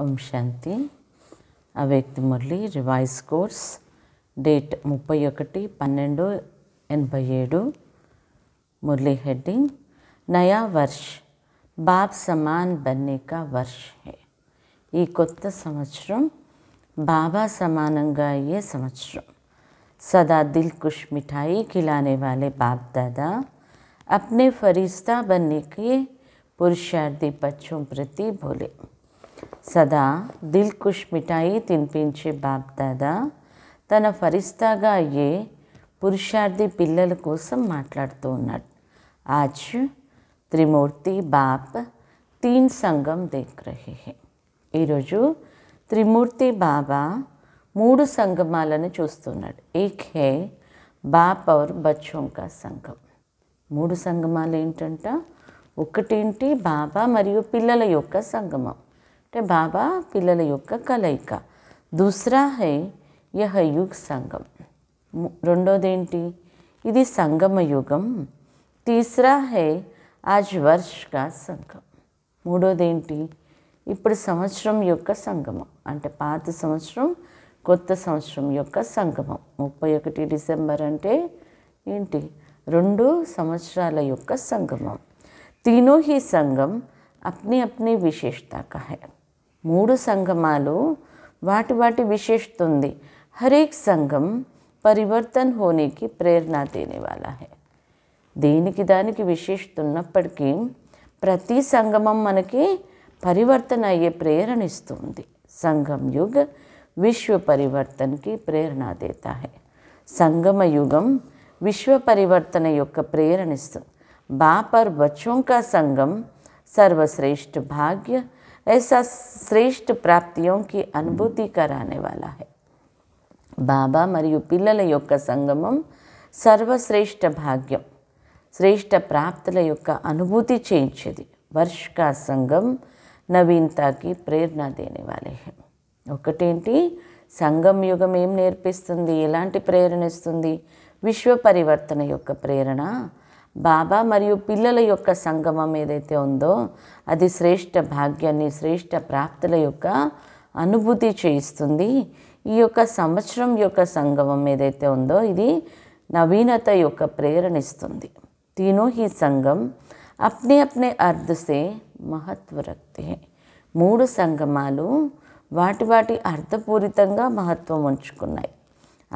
ओम शांति अव्यक्ति तो मुरली रिवाइज कोर्स डेट मुफी पन्े एन भाई मुरली हेडिंग नया वर्ष बाप समान बनने का वर्ष है यह संवर बाबा समान ये संवत्सर सदा दिल खुश मिठाई खिलाने वाले बाप दादा अपने फरिश्ता बनने के पुरुषार्थी बच्चों प्रति भोले సదా దిల్కుష్ మిఠాయి తినిపించే దాదా తన ఫరిస్తాగా అయ్యే పురుషార్థి పిల్లల కోసం మాట్లాడుతూ ఉన్నాడు ఆజ్ త్రిమూర్తి బాప్ తీన్ సంఘం దేఖ్ ఈరోజు త్రిమూర్తి బాబా మూడు సంగమాలను చూస్తున్నాడు ఏక్ హే బాప్ ఔర్ బచ్చోంకా సంఘం మూడు సంగమాలు ఏంటంట ఒకటేంటి బాబా మరియు పిల్లల యొక్క సంగమం అంటే బాబా పిల్లల యొక్క కలయిక దూసరా హై యహ యుగ్ సంఘం రెండోదేంటి ఇది సంగమ యుగం తీసరా హై ఆజ్ వర్ష్ కా సంఘం మూడోదేంటి ఇప్పుడు సంవత్సరం యొక్క సంగమం అంటే పాత సంవత్సరం కొత్త సంవత్సరం యొక్క సంగమం ముప్పై ఒకటి డిసెంబర్ అంటే ఏంటి రెండు సంవత్సరాల యొక్క సంగమం तीनों హీ संगम అప్ని అప్ని విశేషత का మూడు సంగమాలు వాటి వాటి విశేషత ఉంది హరేక్ సంఘం పరివర్తన్ హోనేకి ప్రేరణ దేనేవాలా హే దేనికి దానికి విశేషత ఉన్నప్పటికీ ప్రతి సంగమం మనకి పరివర్తన అయ్యే ప్రేరణ ఇస్తుంది సంగం యుగ్ విశ్వ పరివర్తన్కి ప్రేరణ దేతా సంగమ యుగం విశ్వ పరివర్తన యొక్క ప్రేరణిస్తుంది బాపర్ బచ్చోంకా సంఘం సర్వశ్రేష్ఠ భాగ్య ऐसा శ్రేష్ఠ ప్రాప్తియోం కి అనుభూతి కరానే వాలా హై బాబా మరియు పిల్లల యొక్క సంగమం సర్వశ్రేష్ఠ భాగ్యం శ్రేష్ఠ ప్రాప్తుల యొక్క అనుభూతి చేయించేది వర్షకా సంఘం నవీనతకి ప్రేరణ దేనివాలే ఒకటేంటి సంఘం యుగం ఏం నేర్పిస్తుంది ఎలాంటి ప్రేరణ ఇస్తుంది విశ్వ పరివర్తన యొక్క ప్రేరణ బాబా మరియు పిల్లల యొక్క సంగమం ఏదైతే ఉందో అది శ్రేష్ఠ భాగ్యాన్ని శ్రేష్ఠ ప్రాప్తుల యొక్క అనుభూతి చేయిస్తుంది ఈ యొక్క సంవత్సరం యొక్క సంగమం ఏదైతే ఉందో ఇది నవీనత యొక్క ప్రేరణిస్తుంది ఇస్తుంది ही संगम సంగం అప్నే అప్నే से महत्व మూడు సంగమాలు వాటి వాటి అర్థపూరితంగా మహత్వం ఉంచుకున్నాయి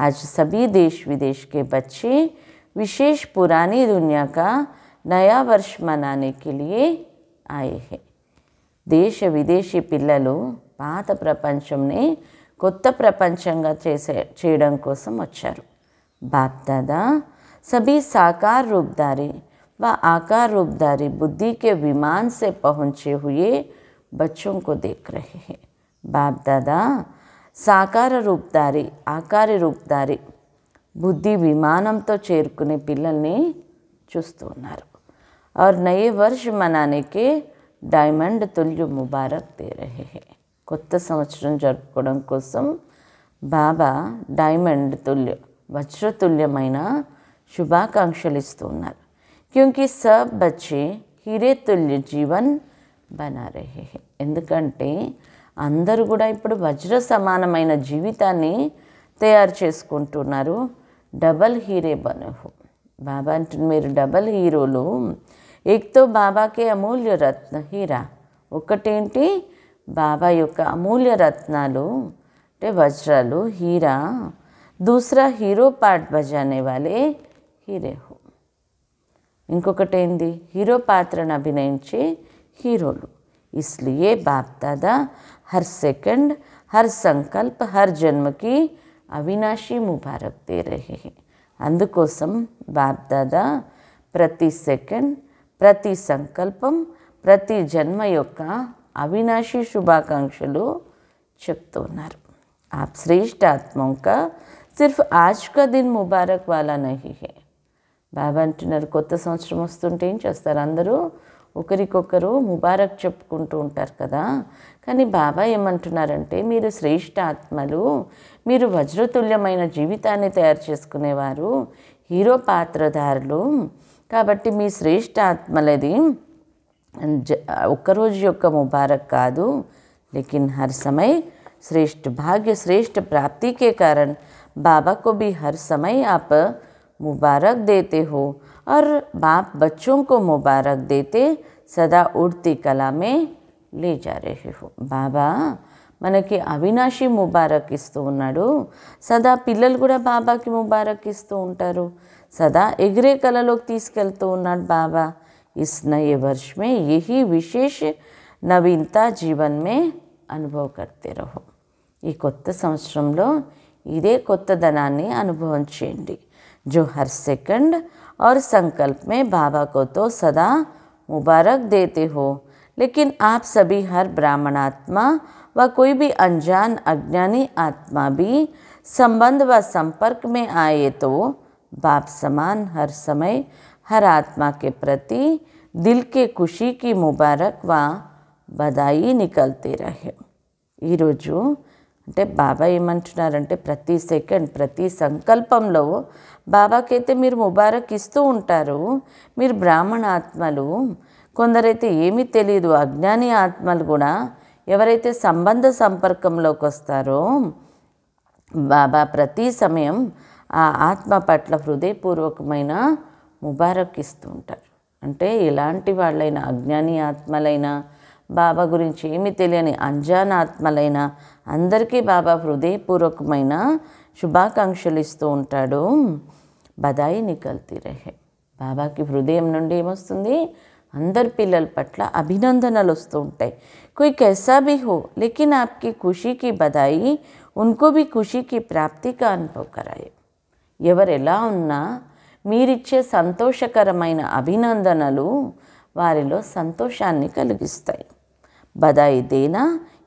ఆ సభీ దేశ్ విదేశ్కే బచ్చే विशेष पुरानी दुनिया का नया वर्ष मनाने के लिए ఆయ దేశ విదేశీ పిల్లలు పాత ప్రపంచంని కొత్త ప్రపంచంగా చేసే చేయడం కోసం వచ్చారు బాప్దాదా సభీ సాకార రూపధారి व आकार रूपधारी बुद्धि के विमान से पहुँचे हुए बच्चों को देख रहे हैं बाप दादा साकार रूपधारी आकार रूपधारी బుద్ధి విమానంతో చేరుకునే పిల్లల్ని చూస్తూ ఉన్నారు और नए वर्ष డైమండ్ తుల్యు ముబారక్ తీరే కొత్త సంవత్సరం జరుపుకోవడం కోసం బాబా డైమండ్ తుల్య వజ్రతుల్యమైన శుభాకాంక్షలు ఇస్తూ ఉన్నారు సబ్ బచ్చే హీరే తుల్య జీవన్ బనా ఎందుకంటే అందరూ కూడా ఇప్పుడు వజ్ర సమానమైన జీవితాన్ని తయారు చేసుకుంటున్నారు డబల్ హీరే बने బాబా बाबा అంటుంది మీరు డబల్ హీరోలు ఏక్తో బాబాకే అమూల్య రత్న హీరా ఒకటేంటి బాబా యొక్క అమూల్య రత్నాలు అంటే వజ్రాలు హీరా దూసరా హీరో పాట్ బజానే వాళ్ళే హీరే హో ఇంకొకటి ఏంది హీరో పాత్రను అభినయించే హీరోలు ఇస్లియే బాప్ దాదా హర్ సెకండ్ హర్ సంకల్ప్ హర్ జన్మకి అవినాశి ముబారక్ దే రహే అందుకోసం బాబ్దాదా ప్రతి సెకండ్ ప్రతి సంకల్పం ప్రతి జన్మ యొక్క అవినాశి శుభాకాంక్షలు చెప్తున్నారు ఆ శ్రేష్ఠ आत्माओं సిర్ఫ్ सिर्फ आज ముబారక్ వాలా నహి బాబా అంటున్నారు కొత్త సంవత్సరం వస్తుంటే ఏం చేస్తారు అందరూ ఒకరికొకరు ముబారక్ చెప్పుకుంటూ ఉంటారు కదా కానీ బాబా ఏమంటున్నారంటే మీరు శ్రేష్ఠ ఆత్మలు మీరు వజ్రతుల్యమైన జీవితాన్ని తయారు చేసుకునేవారు హీరో పాత్రధారులు కాబట్టి మీ శ్రేష్ట ఆత్మలది मुबारक का लेकिन हर समय श्रेष्ठ भाग्य श्रेष्ठ प्राप्ति के कारण बाबा को भी हर समय आप मुबारक देते हो और बाप बच्चों को मुबारक देते सदा उड़ती कला में ले जा रहे हो बाबा मन की अविनाशी मुबारक सदा पिल बाबा की मुबारक उठर सदा एगर तस्कूना बाबा इस नए वर्ष में यही विशेष नवीनता जीवन में अभव करते रहो यह क्रत संवस इदे धना अभव जो हर सैकंड और संकल्प में बाबा को तो सदा मुबारक देते हो लेकिन आप सभी हर ब्राह्मणात्मा వా ਕੋਈ ਵੀ అంజన్ అజ్ఞాని ఆత్మ ఆవి సంబంధ వ సంపర్కమే aaye to బాప్ సమన్ హర్ సమయ హరా ఆత్మ కే ప్రతి dil కే খুশি కి ముబారక్ వ వదాయి निकलते रहे ई रोजो అంటే బాబా ఏమంటున్నారంటే ప్రతి సెకండ్ ప్రతి సంకల్పంలో బాబా కేతే میر ముబారక్ ఇస్తు ఉంటారు میر బ్రాహ్మణ ఆత్మలు కొందర అయితే ఏమి తెలియదు అజ్ఞాని ఆత్మలు గన ఎవరైతే సంబంధ సంపర్కంలోకి వస్తారో బాబా ప్రతి సమయం ఆ ఆత్మ పట్ల హృదయపూర్వకమైన ముబారక్ ఇస్తూ ఉంటారు అంటే ఇలాంటి వాళ్ళైన అజ్ఞాని ఆత్మలైన బాబా గురించి ఏమీ తెలియని అంజాన్ ఆత్మలైన అందరికీ బాబా హృదయపూర్వకమైన శుభాకాంక్షలు ఇస్తూ ఉంటాడు బదాయి నికల్తీ రహే బాబాకి హృదయం నుండి ఏమొస్తుంది అందరి పిల్లల పట్ల అభినందనలు వస్తూ ఉంటాయి कोई कैसा బి హో లేకిన్ ఆప్కి खुशी బదాయి बधाई उनको भी खुशी అనుభవ కరాయి ఎవరు ఎలా ఉన్నా మీరిచ్చే సంతోషకరమైన అభినందనలు వారిలో సంతోషాన్ని కలిగిస్తాయి బదాయి దేనా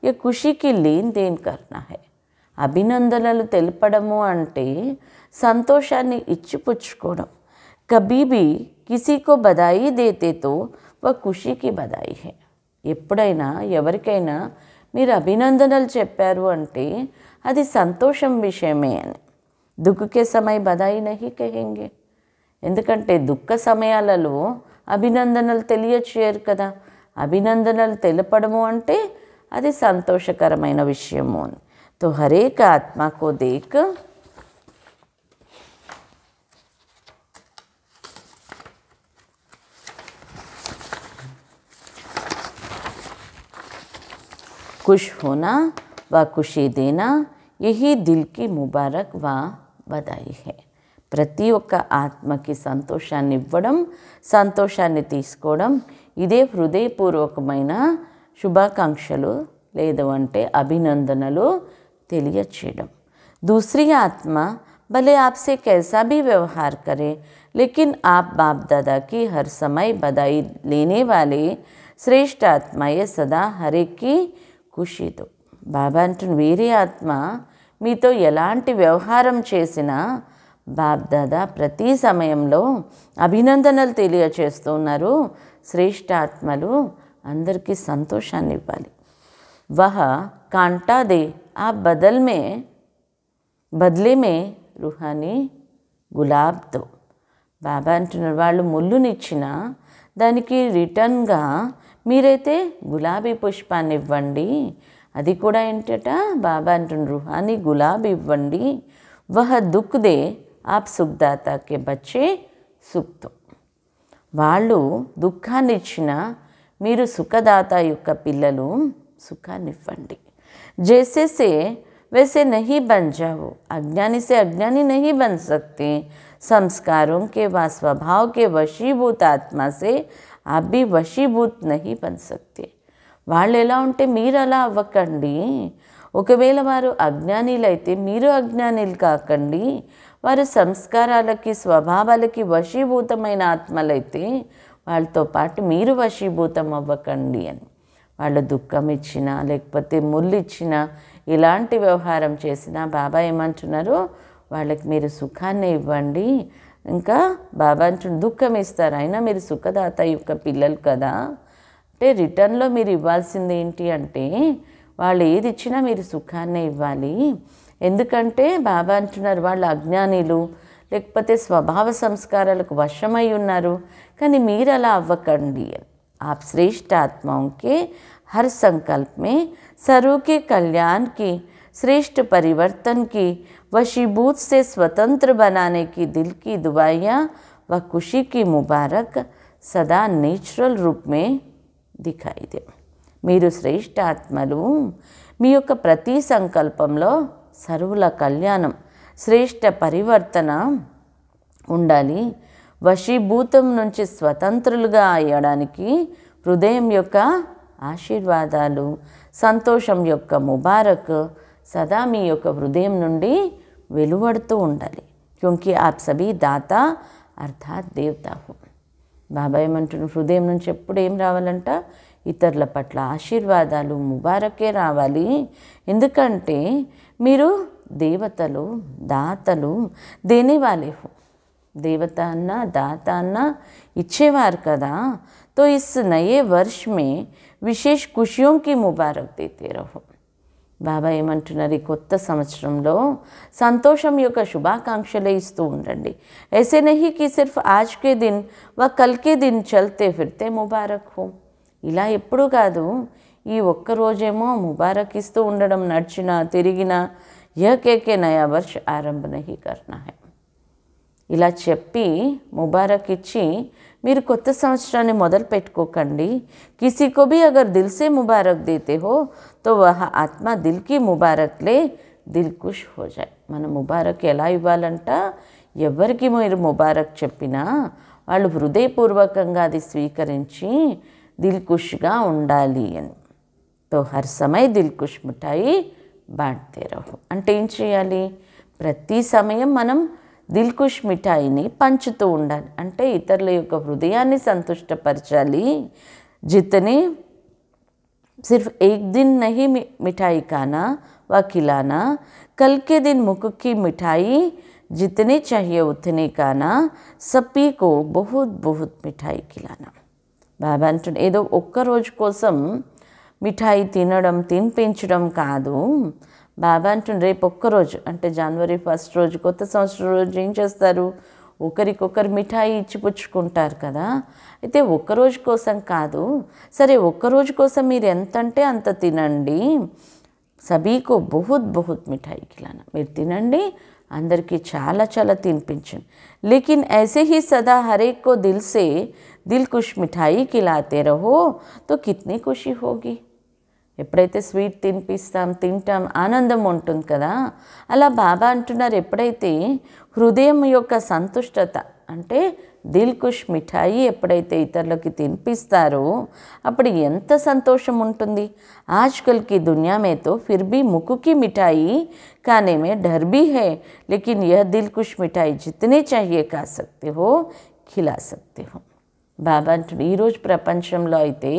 ఏ ఖుషికి లేని దేని కర్నా అభినందనలు తెలపడము అంటే సంతోషాన్ని ఇచ్చిపుచ్చుకోవడం కబీబీ కిసీ కో బదాయి దేతే తో వ ఖుషీకి బదాయి హే ఎప్పుడైనా ఎవరికైనా మీరు అభినందనలు చెప్పారు అంటే అది సంతోషం విషయమే అని దుఃఖకే సమయ బదాయి నహి కహెంగే ఎందుకంటే దుఃఖ సమయాలలో అభినందనలు తెలియచేయరు కదా అభినందనలు తెలపడము అంటే అది సంతోషకరమైన విషయము అని తో హరేక आत्मा को देख खुश होना व खुशी देना यही दिल की मुबारक व बधाई है प्रति आत्म की सतोषा सतोषा तीसम इदे हृदयपूर्वक शुभाकांक्षे अभिनंदन दूसरी आत्मा भले आपसे कैसा भी व्यवहार करे लेकिन आप बाप दादा की हर समय बधाई लेने वाले श्रेष्ठ आत्माएं सदा हरे की ఖుషీతో బాబా అంటున్న వీరి ఆత్మ మీతో ఎలాంటి వ్యవహారం చేసినా బాబ్దాదా ప్రతి సమయంలో అభినందనలు తెలియచేస్తూ ఉన్నారు ఆత్మలు అందరికీ సంతోషాన్ని ఇవ్వాలి వహ కాంటాదే ఆ బదల్మే బదిలీమే రుహాని గులాబ్తో బాబా అంటున్నారు వాళ్ళు ముళ్ళునిచ్చిన దానికి రిటర్న్గా మీరైతే గులాబీ పుష్పాన్ని ఇవ్వండి అది కూడా ఏంటట బాబా అంటుండ్రు అని గులాబీ ఇవ్వండి వహ దుఃఖదే ఆప్ సుఖదాతకే బచ్చే సుఖతో వాళ్ళు దుఃఖాన్ని ఇచ్చిన మీరు సుఖదాత యొక్క పిల్లలు సుఖాన్ని ఇవ్వండి జేసేసే వేసే నహి బంజావు అజ్ఞాని సే అజ్ఞాని अज्ञानी नहीं సంస్కారం కే వా స్వభావ కే వశీభూత ఆత్మసే आप వశీభూత్ నహి బన్ వాళ్ళు ఎలా ఉంటే మీరు అలా అవ్వకండి ఒకవేళ వారు అజ్ఞానీలైతే మీరు అజ్ఞానీలు కాకండి వారు సంస్కారాలకి స్వభావాలకి వశీభూతమైన ఆత్మలైతే వాళ్ళతో పాటు మీరు వశీభూతం అవ్వకండి అని వాళ్ళు దుఃఖం ఇచ్చినా లేకపోతే ముళ్ళు ఇచ్చినా ఇలాంటి వ్యవహారం చేసినా బాబా ఏమంటున్నారు వాళ్ళకి మీరు సుఖాన్ని ఇవ్వండి ఇంకా బాబా బాబాంచుడు దుఃఖం ఇస్తారు అయినా మీరు సుఖదాత యొక్క పిల్లలు కదా అంటే రిటర్న్లో మీరు ఇవ్వాల్సింది ఏంటి అంటే వాళ్ళు ఏది ఇచ్చినా మీరు సుఖాన్నే ఇవ్వాలి ఎందుకంటే బాబా అంటున్నారు వాళ్ళు అజ్ఞానిలు లేకపోతే స్వభావ సంస్కారాలకు వశమై ఉన్నారు కానీ మీరు అలా అవ్వకండి ఆ శ్రేష్టాత్మకే హర్ సంకల్పమే సరుకే కళ్యాణ్కి శ్రేష్ఠ పరివర్తన్కి वशीबूत से स्वतंत्र बनाने की दिल की दुआइयाँ व खुशी की मुबारक సదా నేచురల్ రూపమే దిఖాయి దే మీరు శ్రేష్ఠ మీ యొక్క ప్రతి సంకల్పంలో సర్వుల కళ్యాణం శ్రేష్ట పరివర్తన ఉండాలి వశీభూతం నుంచి స్వతంత్రులుగా అయ్యడానికి హృదయం యొక్క ఆశీర్వాదాలు సంతోషం యొక్క ముబారక్ సదా మీ యొక్క హృదయం నుండి వెలువడుతూ ఉండాలి క్యూంకి ఆప్ సభీ దాత అర్థాత్ దేవత బాబా ఏమంటున్న హృదయం నుంచి ఎప్పుడు ఏం రావాలంట ఇతరుల పట్ల ఆశీర్వాదాలు ముబారకే రావాలి ఎందుకంటే మీరు దేవతలు దాతలు దేనేవాలే దేవత అన్న దాత అన్న ఇచ్చేవారు కదా తో ఇస్ నయే वर्ष में विशेष ముబారక్ దేతే मुबारक బాబా ఏమంటున్నారు ఈ కొత్త సంవత్సరంలో సంతోషం యొక్క శుభాకాంక్షలే ఇస్తూ ఉండండి ఎసే నహి కి సిర్ఫ్ ఆజ్కే దిన్ వా కల్కే దిన్ చల్తే ఫిర్తే ముబారక్ హో ఇలా ఎప్పుడూ కాదు ఈ ఒక్క రోజేమో ముబారక్ ఇస్తూ ఉండడం నడిచినా తిరిగినా యహ నయా వర్ష ఆరంభ నహి కర్నా హై ఇలా చెప్పి ముబారక్ ఇచ్చి మీరు కొత్త సంవత్సరాన్ని మొదలు పెట్టుకోకండి కిసీ కో అగర్ దిల్సే ముబారక్ దేతే హో తో వహ ఆత్మ దిల్కి ముబారక్లే దిల్ ఖుష్ హోజాయ్ మన ముబారక్ ఎలా ఇవ్వాలంట ఎవరికి మీరు ముబారక్ చెప్పినా వాళ్ళు హృదయపూర్వకంగా అది స్వీకరించి దిల్ ఖుష్గా ఉండాలి అని తో హర్ సమయ దిల్ ఖుష్ మిఠాయి బాంటే రహు అంటే ఏం చేయాలి ప్రతి సమయం మనం దిల్కుష్ మిఠాయిని పంచుతూ ఉండాలి అంటే ఇతరుల యొక్క హృదయాన్ని సంతుష్టపరచాలి జితని సిర్ఫ్ ఏక్ దిన్ నహి మిఠాయి కానా వా కిలానా కల్కే దిన్ दिन మిఠాయి జితని చహ్య जितने కానా సపీకో బహుత్ బహుత్ మిఠాయి కిలానా బాబా అంటుండే ఏదో ఒక్క రోజు కోసం మిఠాయి తినడం తినిపించడం కాదు బాబా అంటుండే రేపు ఒక్కరోజు అంటే జనవరి ఫస్ట్ రోజు కొత్త సంవత్సరం రోజు ఏం చేస్తారు ఒకరికొకరు మిఠాయి ఇచ్చిపుచ్చుకుంటారు కదా అయితే ఒక్కరోజు కోసం కాదు సరే ఒక్కరోజు కోసం మీరు ఎంత అంటే అంత తినండి సభీకో బహుత్ బహుత్ మిఠాయి కిలానా మీరు తినండి అందరికీ చాలా చాలా తినిపించండి లేకిన్ ఐసే హీ సదా हर దిల్సే దిల్ दिल మిఠాయి కిలాతే రహో తో खिलाते रहो तो ఎప్పుడైతే స్వీట్ తినిపిస్తాం తింటాం ఆనందం ఉంటుంది కదా అలా బాబా అంటున్నారు ఎప్పుడైతే హృదయం యొక్క సంతుష్టత అంటే దిల్కుష్ మిఠాయి ఎప్పుడైతే ఇతరులకి తినిపిస్తారో అప్పుడు ఎంత సంతోషం ఉంటుంది ఆజ్కల్కి దునియామేతో ఫిర్బీ ముక్కుకి మిఠాయి కానేమే డర్బీ హే లేకిన్ యహ దిల్కుష్ మిఠాయి జితనే చాయే కాసక్తి హో ఖిలాసక్తి హో బాబా అంటుడు ఈరోజు ప్రపంచంలో అయితే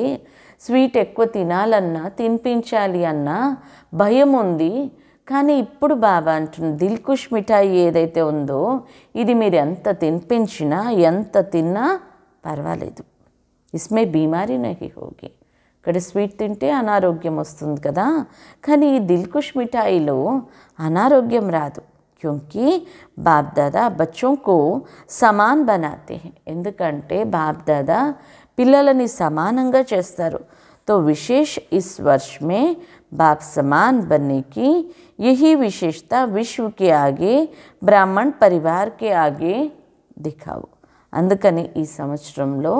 స్వీట్ ఎక్కువ తినాలన్నా తినిపించాలి అన్నా భయం ఉంది కానీ ఇప్పుడు బాబా అంటున్న దిల్కుష్ మిఠాయి ఏదైతే ఉందో ఇది మీరు ఎంత తినిపించినా ఎంత తిన్నా పర్వాలేదు ఇస్మే బీమారీ నహి హోగి ఇక్కడ స్వీట్ తింటే అనారోగ్యం వస్తుంది కదా కానీ ఈ దిల్కుష్ మిఠాయిలో అనారోగ్యం రాదు క్యూంకి బాప్ దాదా బచ్చోంకు సమాన్ బనాతే ఎందుకంటే బాప్ దాదా పిల్లలని సమానంగా చేస్తారు తో విశేష ఇస్ వర్ష్ మే బాప్ సమాన్ बनने की విశేషత విశ్వకి विश्व బ్రాహ్మణ్ పరివార్కి ఆగే దిఖావు అందుకని ఈ సంవత్సరంలో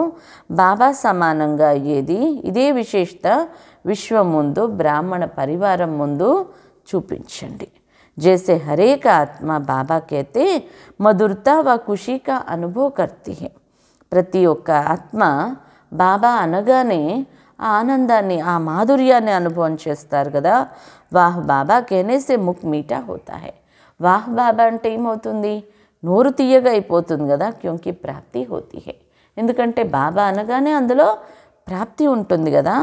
బాబా సమానంగా అయ్యేది ఇదే విశేషత విశ్వం ముందు బ్రాహ్మణ పరివారం ముందు చూపించండి జేసే హరేక ఆత్మ బాబా కైతే మధురత వ ఖుషి కా ప్రతి ఒక్క ఆత్మ బాబా అనగానే ఆ ఆనందాన్ని ఆ మాధుర్యాన్ని అనుభవం చేస్తారు కదా వాహ్ బాబా కేనేసే ముక్ మీఠా హోతా హే వాహ్ బాబా అంటే ఏమవుతుంది నోరు తీయగా అయిపోతుంది కదా క్యూంకి ప్రాప్తి హోతి హే ఎందుకంటే బాబా అనగానే అందులో ప్రాప్తి ఉంటుంది కదా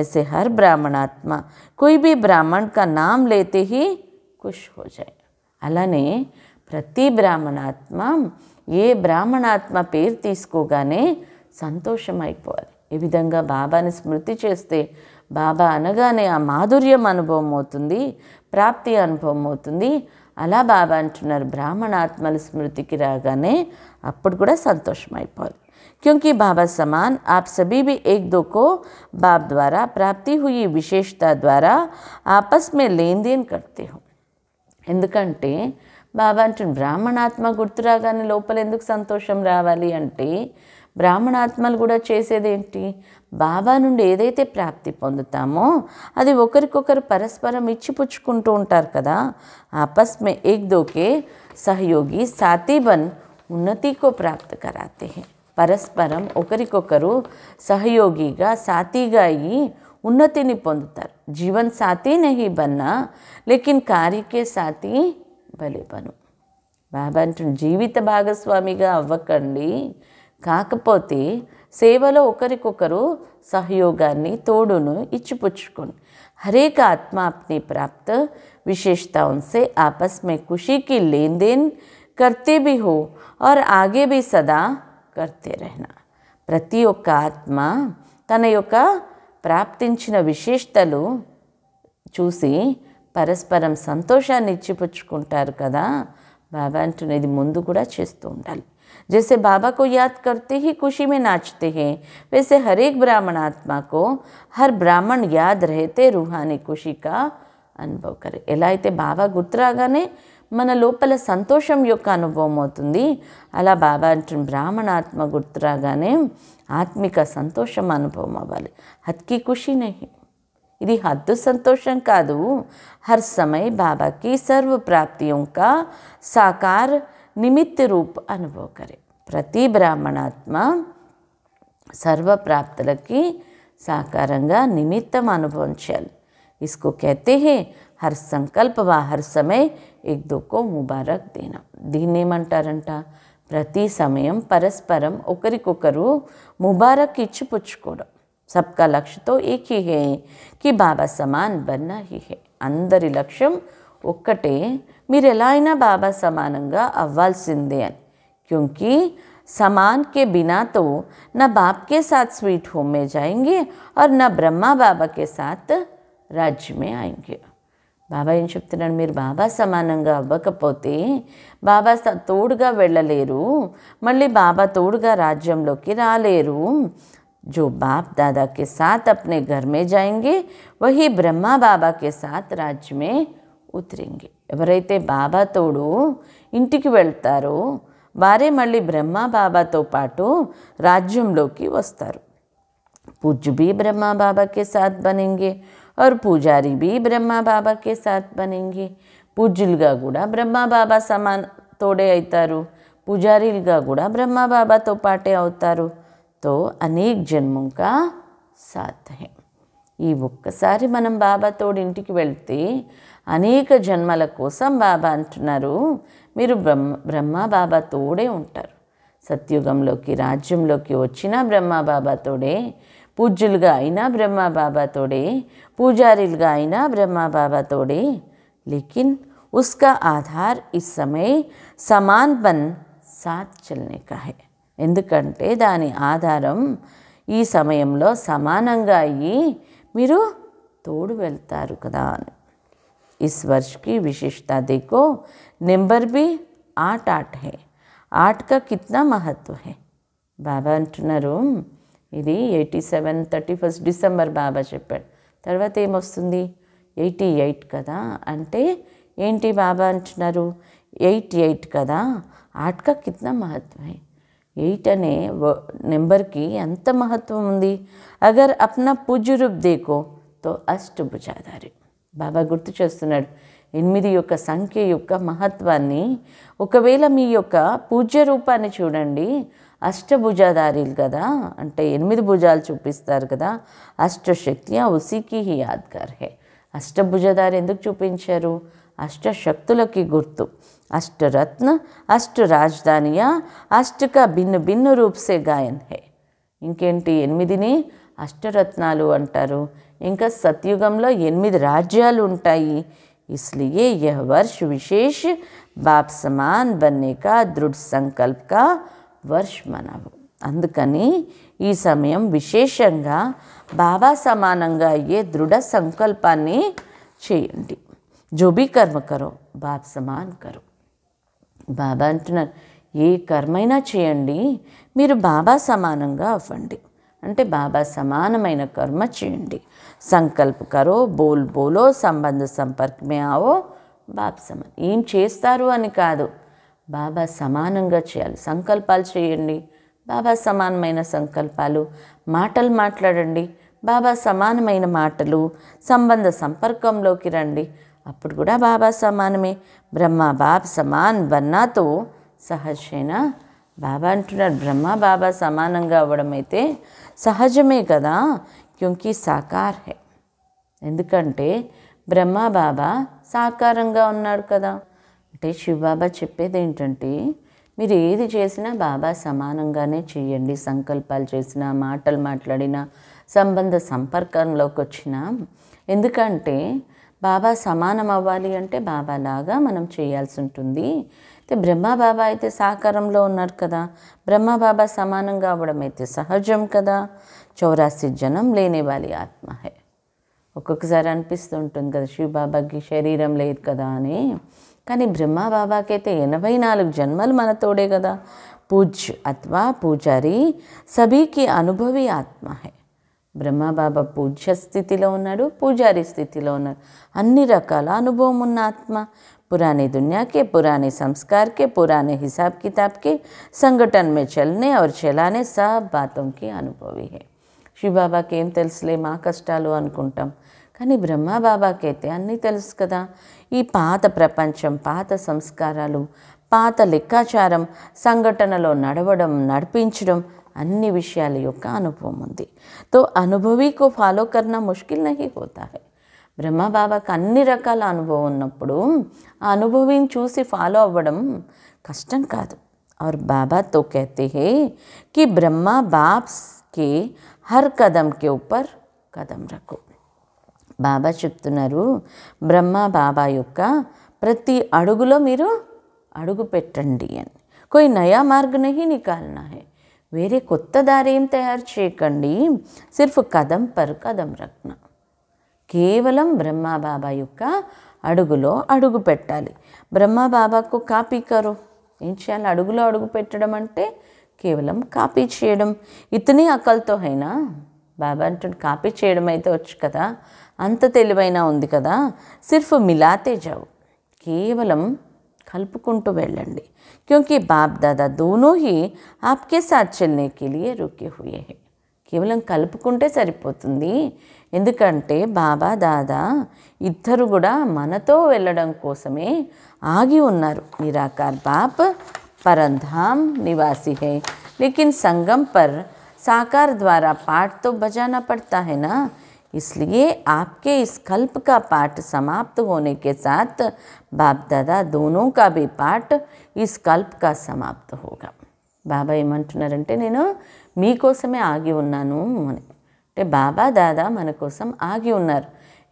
ऐसे హర్ బ్రాహ్మణాత్మ आत्मा బి బ్రాహ్మణ్ ब्राह्मण నామ్ లేతే लेते ही खुश అలానే ప్రతి బ్రాహ్మణాత్మ ఏ బ్రాహ్మణాత్మ పేరు తీసుకోగానే సంతోషం అయిపోవాలి ఈ విధంగా బాబాని స్మృతి చేస్తే బాబా అనగానే ఆ మాధుర్యం అనుభవం అవుతుంది ప్రాప్తి అనుభవం అవుతుంది అలా బాబా అంటున్నారు బ్రాహ్మణాత్మల స్మృతికి రాగానే అప్పుడు కూడా సంతోషం అయిపోవాలి క్యూంకి బాబా సమాన్ ఆప్ సభీ ఏక్ దోకో బాబ్ ద్వారా ప్రాప్తి హుయి విశేషత ద్వారా ఆపస్ మే आपस में लेन ఎందుకంటే బాబా అంటున్న బ్రాహ్మణాత్మ గుర్తురాగానే లోపల ఎందుకు సంతోషం రావాలి అంటే బ్రాహ్మణాత్మలు కూడా చేసేదేంటి బాబా నుండి ఏదైతే ప్రాప్తి పొందుతామో అది ఒకరికొకరు పరస్పరం ఇచ్చిపుచ్చుకుంటూ ఉంటారు కదా ఆపస్మే ఏక్ దోకే సహయోగి సాతీబన్ ఉన్నతికో ప్రాప్త కరాతే పరస్పరం ఒకరికొకరు సహయోగిగా సాతీగా అయ్యి ఉన్నతిని పొందుతారు జీవన్ సాతి నహి బన్నా లేకిన్ కారికే సాతి బలే బను బాబా అంటున్న జీవిత భాగస్వామిగా అవ్వకండి కాకపోతే సేవలో ఒకరికొకరు సహయోగాన్ని తోడును ఇచ్చిపుచ్చుకోండి हरेक ఆత్మాప్ని ప్రాప్త प्राप्त ఉన్సే ఆపస్ మే ఖుషీకి లేన్దేన్ కర్తే लेन హో ఆర్ ఆగే हो సదా కర్తే भी ప్రతి ఒక్క ఆత్మ తన యొక్క ప్రాప్తించిన విశేషతలు చూసి పరస్పరం సంతోషాన్ని ఇచ్చిపుచ్చుకుంటారు కదా బాబా అంటున్నది ముందు కూడా చేస్తూ ఉండాలి जैसे बाबा को याद करते ही खुशी में नाचते हैं वैसे हर एक ब्राह्मण आत्मा को हर ब्राह्मण याद रहते रूहानी खुशी का అనుభవ కరే ఎలా అయితే బాబా గుర్తురాగానే మన లోపల సంతోషం యొక్క అనుభవం అవుతుంది అలా బాబా అంటున్న బ్రాహ్మణాత్మ గుర్తురాగానే ఆత్మిక సంతోషం అనుభవం అవ్వాలి హత్కి ఖుషి నహి ఇది హద్దు సంతోషం కాదు హర్ సమయ బాబాకి సర్వ ప్రాప్తియోం కా సాకార్ निमित्त रूप अनुभव करे प्रति ब्राह्मणात्मा सर्व प्राप्त की साकार निमित्तम अनुभव चल इसको कहते हैं हर संकल्प व हर समय एक दो को मुबारक देना दीने मंटारंटा प्रति समय परस्परम ओकरिकोकरु मुबारक इच्छ पुछकोड़ सबका लक्ष्य तो एक ही है कि बाबा समान बनना ही है अंदर लक्ष्यम ओकटे मेरे ఎలా बाबा బాబా సమానంగా क्योंकि समान के बिना तो न बाप के साथ स्वीट होम में जाएंगे और न ब्रह्मा बाबा के साथ राज्य में आएंगे बाबा इन चुप्तना बाबा सामन अव्वक बाबा तोड़गा తోడుగా వెళ్ళలేరు మళ్ళీ బాబా తోడుగా రాజ్యంలోకి जो बाप दादा के साथ अपने घर में जाएंगे वही ब्रह्मा बाबा के साथ राज्य में उतरेंगे एवरते बाबा तोड़ इंटी वो वारे मल्ल ब्रह्मा बाबा तो राज्य वस्तार पूज भी ब्रह्म बाबा के साथ बनेंगे और पूजारी भी ब्रह्म बाबा के साथ बनेंगे पूज्युड़ ब्रह्म बाबा सामान तोड़े अतार पूजारी ब्रह्मा बाबा तो पाटे अवतार तो अनेक जन्मों का साथ है ఈ ఒక్కసారి మనం బాబాతోడి ఇంటికి వెళ్తే అనేక జన్మల కోసం బాబా అంటున్నారు మీరు బ్రహ్మ బ్రహ్మ బాబా తోడే ఉంటారు సత్యుగంలోకి రాజ్యంలోకి వచ్చిన బ్రహ్మ బాబా తోడే పూజ్యులుగా అయినా బ్రహ్మ బాబా తోడే పూజారీలుగా అయినా బ్రహ్మ బాబా తోడే ఉస్కా ఆధార్ ఈ సమయ సమాన్ బన్ సాత్ చల్నే కాహే ఎందుకంటే దాని ఆధారం ఈ సమయంలో సమానంగా అయ్యి మీరు తోడు వెళ్తారు కదా అని वर्ष की विशेषता నెంబర్ బి भी आठ आठ है ఆర్ట్ కా కిత్నా మహత్వ హే బాబా అంటున్నారు ఇది eighty seven thirty first December బాబా చెప్పాడు తర్వాత ఏమొస్తుంది ఎయిటీ ఎయిట్ కదా అంటే ఏంటి బాబా అంటున్నారు ఎయిటీ ఎయిట్ కదా ఆర్ట్ కా కిత్నా మహత్వ హే ఎయిట్ అనే నెంబర్కి ఎంత మహత్వం ఉంది అగర్ అప్నా రూప్ దేకో తో అష్ట భుజాధారి బాబా గుర్తు చేస్తున్నాడు ఎనిమిది యొక్క సంఖ్య యొక్క మహత్వాన్ని ఒకవేళ మీ యొక్క పూజ్య రూపాన్ని చూడండి అష్టభుజాధారీలు కదా అంటే ఎనిమిది భుజాలు చూపిస్తారు కదా ఆ ఉసికి హీ యాద్గార్ హే అష్టభుజధారి ఎందుకు చూపించారు అష్టశక్తులకి గుర్తు अष्ट అష్ట రాజధానియా అష్టక భిన్న భిన్న రూపసే గాయన్ హే ఇంకేంటి ఎనిమిదిని అష్టరత్నాలు అంటారు ఇంకా సత్యుగంలో ఎనిమిది రాజ్యాలు ఉంటాయి इसलिए यह वर्ष విశేష బాప్ సమాన్ బన్నే దృఢ సంకల్ప్ కా వర్ష్ మనవు అందుకని ఈ సమయం విశేషంగా బాబా సమానంగా అయ్యే దృఢ సంకల్పాన్ని చేయండి జో భీ కర్మ కరో బాప్ సమాన్ కరో బాబా అంటున్నారు ఏ కర్మైనా చేయండి మీరు బాబా సమానంగా అవ్వండి అంటే బాబా సమానమైన కర్మ చేయండి సంకల్ప కరో బోల్ బోలో సంబంధ సంపర్కమే ఆవో బాబు సమానం ఏం చేస్తారు అని కాదు బాబా సమానంగా చేయాలి సంకల్పాలు చేయండి బాబా సమానమైన సంకల్పాలు మాటలు మాట్లాడండి బాబా సమానమైన మాటలు సంబంధ సంపర్కంలోకి రండి అప్పుడు కూడా బాబా సమానమే బ్రహ్మ బాబ్ సమాన్ బన్నాతో సహజేనా బాబా అంటున్నారు బ్రహ్మ బాబా సమానంగా అవ్వడం అయితే సహజమే కదా క్యూంకి సాకార్ హే ఎందుకంటే బ్రహ్మ బాబా సాకారంగా ఉన్నాడు కదా అంటే శివబాబా చెప్పేది ఏంటంటే మీరు ఏది చేసినా బాబా సమానంగానే చేయండి సంకల్పాలు చేసినా మాటలు మాట్లాడినా సంబంధ సంపర్కంలోకి వచ్చినా ఎందుకంటే బాబా సమానం అవ్వాలి అంటే బాబాలాగా మనం చేయాల్సి ఉంటుంది అయితే బ్రహ్మ బాబా అయితే సాకారంలో ఉన్నారు కదా బ్రహ్మ బాబా సమానంగా అవ్వడం అయితే సహజం కదా చౌరాసి జనం లేని వాలి ఆత్మహే హే ఒక్కొక్కసారి అనిపిస్తుంటుంది కదా శివబాబాకి శరీరం లేదు కదా అని కానీ బ్రహ్మ బాబాకి అయితే ఎనభై నాలుగు జన్మలు మనతోడే కదా పూజ్ అత్వా పూజారి సభీకి అనుభవి ఆత్మహే బ్రహ్మబాబా పూజ్య స్థితిలో ఉన్నాడు పూజారి స్థితిలో ఉన్నాడు అన్ని రకాల అనుభవం ఉన్న ఆత్మ పురాణి దునియాకే పురాణి సంస్కార్కే పురాణి హిసాబ్ కితాబ్కే సంఘటన మే చల్నే संगठन చలానే चलने బాతంకి అనుభవి హే శివబాబాకి ఏం తెలుసులే మా కష్టాలు అనుకుంటాం కానీ బ్రహ్మ బాబాకి అయితే అన్నీ తెలుసు కదా ఈ పాత ప్రపంచం పాత సంస్కారాలు పాత లెక్కాచారం సంఘటనలో నడవడం నడిపించడం అన్ని విషయాల యొక్క అనుభవం ఉంది తో అనుభవికు ఫాలో కన్నా ముష్కిల్ నహి హోతా హై బ్రహ్మ బాబాకు అన్ని రకాల అనుభవం ఉన్నప్పుడు ఆ అనుభవిని చూసి ఫాలో అవ్వడం కష్టం కాదు और बाबा तो कहते हैं कि ब्रह्मा बाप के हर कदम के ऊपर कदम रखो బాబా చెప్తున్నారు బ్రహ్మ బాబా యొక్క ప్రతి అడుగులో మీరు అడుగు పెట్టండి అని కోయి నయా మార్గ్ నహి నికాలనా హై వేరే కొత్త దారి ఏం తయారు చేయకండి సిర్ఫ్ కదం పర్ కదం రక్న కేవలం బ్రహ్మాబాబా యొక్క అడుగులో అడుగు పెట్టాలి బ్రహ్మాబాబాకు కాపీ కరు ఏం చేయాలి అడుగులో అడుగు పెట్టడం అంటే కేవలం కాపీ చేయడం ఇతని అకలతో అయినా బాబా అంటే కాపీ చేయడం అయితే వచ్చు కదా అంత తెలివైనా ఉంది కదా సిర్ఫ్ మిలాతే జావు కేవలం కలుపుకుంటూ వెళ్ళండి क्योंकि बाप दादा दोनों ही आपके साथ चलने के लिए रुके हुए हैं కేవలం కలుపుకుంటే సరిపోతుంది ఎందుకంటే బాబా దాదా ఇద్దరు కూడా మనతో వెళ్ళడం కోసమే ఆగి ఉన్నారు నిరాకార్ బాప్ పరంధాम నివాసి హే లేకిన్ సంగం పర్ साकार द्वारा पाठ तो बजाना पड़ता है ना इसलिए आपके इस कल्प का पाठ समाप्त होने के साथ बाप दादा दोनों का भी पाठ इस कल्प का समाप्त होगा బాబా ఏమంటున్నారంటే నేను మీకోసమే ఆగి ఉన్నాను అని అంటే బాబా దాదా మన కోసం ఆగి ఉన్నారు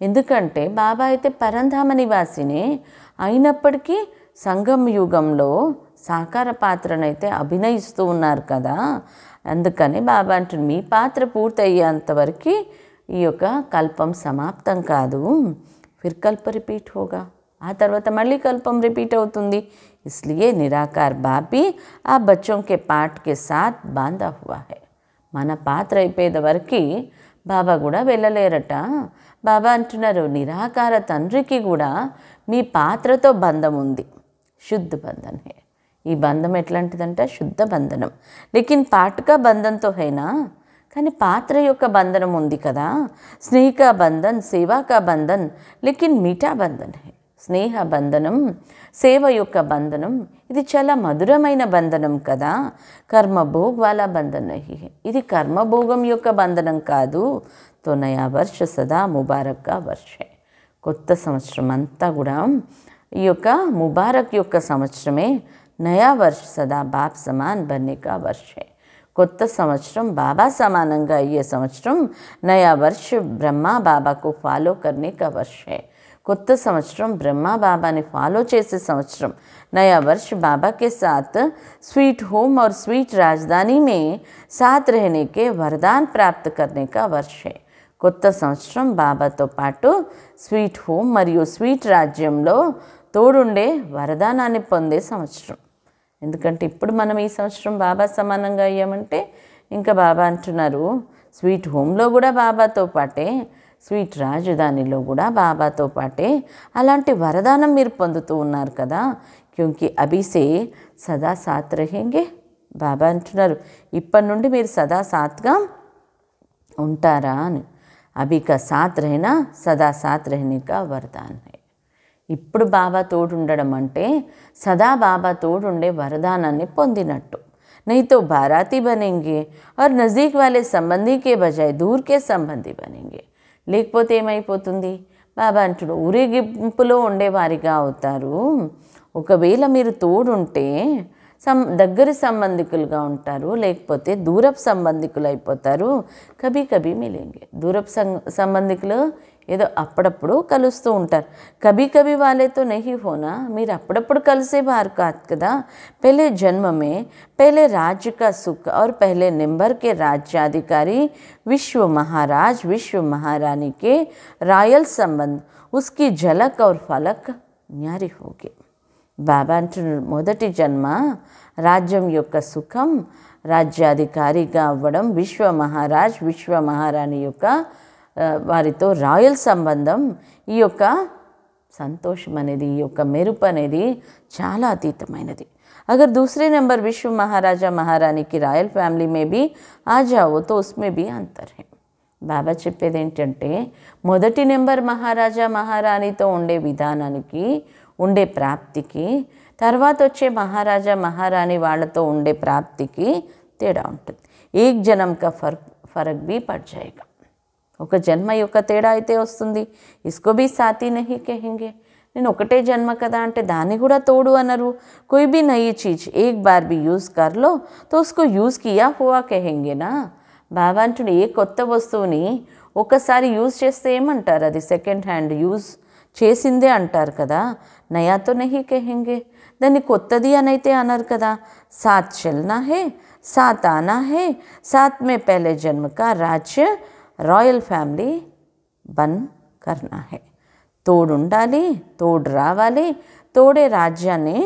ఎందుకంటే బాబా అయితే పరంధామ నివాసిని అయినప్పటికీ సంగం యుగంలో సాకార పాత్రనైతే అభినయిస్తూ ఉన్నారు కదా అందుకని బాబా అంటున్నారు మీ పాత్ర పూర్తయ్యేంతవరకు ఈ యొక్క కల్పం సమాప్తం కాదు ఫిర్ కల్ప రిపీట్ హోగా ఆ తర్వాత మళ్ళీ కల్పం రిపీట్ అవుతుంది ఇస్లియే నిరాకార్ బాపి ఆ బచ్చోంకే పాట్ సాత్ బాందా హువా హే మన పాత్ర అయిపోయేదవరకు బాబా కూడా వెళ్ళలేరట బాబా అంటున్నారు నిరాకార తండ్రికి కూడా మీ పాత్రతో బంధం ఉంది శుద్ధ బంధన్ హే ఈ బంధం ఎట్లాంటిదంటే శుద్ధ బంధనం లేకిన్ పాటుగా బంధంతో హైనా కానీ పాత్ర యొక్క బంధనం ఉంది కదా స్నేహికా బంధన్ సేవాకా బంధన్ లేకిన్ మీఠా బంధన్ స్నేహ బంధనం సేవ యొక్క బంధనం ఇది చాలా మధురమైన బంధనం కదా కర్మభోగ్ వాలా బంధన ఇది కర్మభోగం యొక్క బంధనం కాదు తొనయా వర్ష సదా ముబారక్ వర్షే కొత్త సంవత్సరం అంతా కూడా ఈ యొక్క ముబారక్ యొక్క సంవత్సరమే నయా వర్ష సదా బాప్ సమాన్ బన్నిక వర్షే కొత్త సంవత్సరం బాబా సమానంగా అయ్యే సంవత్సరం నయా వర్ష బ్రహ్మ బాబాకు ఫాలో కర్ణిక వర్షే కొత్త సంవత్సరం బ్రహ్మ బాబాని ఫాలో చేసే సంవత్సరం నయా వర్ష బాబా సాత్ స్వీట్ హోమ్ ఆర్ స్వీట్ రాజధాని మే సాత్ रहने వరదాన్ ప్రాప్త కర్ణిక వర్షే కొత్త సంవత్సరం బాబాతో పాటు స్వీట్ హోమ్ మరియు స్వీట్ రాజ్యంలో తోడుండే వరదానాన్ని పొందే సంవత్సరం ఎందుకంటే ఇప్పుడు మనం ఈ సంవత్సరం బాబా సమానంగా అయ్యామంటే ఇంకా బాబా అంటున్నారు స్వీట్ హోమ్లో కూడా బాబాతో పాటే స్వీట్ రాజధానిలో కూడా బాబాతో పాటే అలాంటి వరదానం మీరు పొందుతూ ఉన్నారు కదా క్యూంకి అభిసే సదా సాత్ రహింగే బాబా అంటున్నారు ఇప్పటి నుండి మీరు సదా సాత్గా ఉంటారా అని అభిక సాత్ రహినా సదా సాత్ రహినిక వరదాన్ని వరదాన్ ఇప్పుడు బాబా తోడు ఉండడం అంటే సదా బాబా తోడు ఉండే వరదానాన్ని పొందినట్టు नहीं బారాతి बाराती ఆర్ నజీక్ వాళ్ళే సంబంధీకే బజాయ్ దూర్కే సంబంధి दूर లేకపోతే ఏమైపోతుంది బాబా అంటుడు ఊరేగింపులో ఉండేవారిగా అవుతారు ఒకవేళ మీరు తోడుంటే సం దగ్గరి సంబంధికులుగా ఉంటారు లేకపోతే దూరపు సంబంధికులు అయిపోతారు కభీ కభీ మిలింగే దూరపు సంబంధికులు ఏదో అప్పుడప్పుడు కలుస్తూ ఉంటారు కభీ కభీ వాళ్ళతో నహి హోనా మీరు అప్పుడప్పుడు కలిసే వారు కాదు కదా పెళ్ళే జన్మమే పెళ్ళే రాజ్య కా సుఖ ఔర్ పెహ్లే నెంబర్ కే రాజ్యాధికారి విశ్వ మహారాజ్ విశ్వ మహారాణి కే రాయల్ సంబంధ్ ఉస్కి జలక్ ఔర్ ఫలక్ న్యారి హోగే బాబా అంటున్నాడు మొదటి జన్మ రాజ్యం యొక్క సుఖం రాజ్యాధికారిగా అవ్వడం విశ్వ మహారాజ్ విశ్వ మహారాణి యొక్క వారితో రాయల్ సంబంధం ఈ యొక్క సంతోషం అనేది ఈ యొక్క మెరుపు అనేది చాలా అతీతమైనది అగర్ దూసరే నెంబర్ విశ్వ మహారాజా మహారాణికి రాయల్ ఫ్యామిలీ మేబీ ఆ आ जाओ तो उसमें भी బాబా చెప్పేది ఏంటంటే మొదటి నెంబర్ మహారాజా మహారాణితో ఉండే విధానానికి ఉండే ప్రాప్తికి తర్వాత వచ్చే మహారాజా మహారాణి వాళ్ళతో ఉండే ప్రాప్తికి తేడా ఉంటుంది ఏక్ జనం కా ఫర్ ఫరక్ బి పడ్జాయిగా ఒక జన్మ యొక తేడా అయితే వస్తుంది इसको भी साथी नहीं कहेंगे ని నోకటే జన్మకదా అంటే danni kuda తోడు అనరు کوئی بھی نئی चीज एक बार भी यूज कर लो तो उसको यूज किया हुआ कहेंगे ना बाबा అంటే ఏ కొత్త వస్తువుని ఒకసారి यूज చేస్తే ఏమంటారు అది సెకండ్ హ్యాండ్ యూస్ చేసిందే అంటారు కదా నయా తోనేహి کہیں گے దానికి కొత్తది అనితే అనరు కదా saath chalna hai saath aana hai saath me pehle janma ka rajya royal family बन करना है తోడు ఉండాలి తోడు రావాలి తోడే రాజ్యాన్ని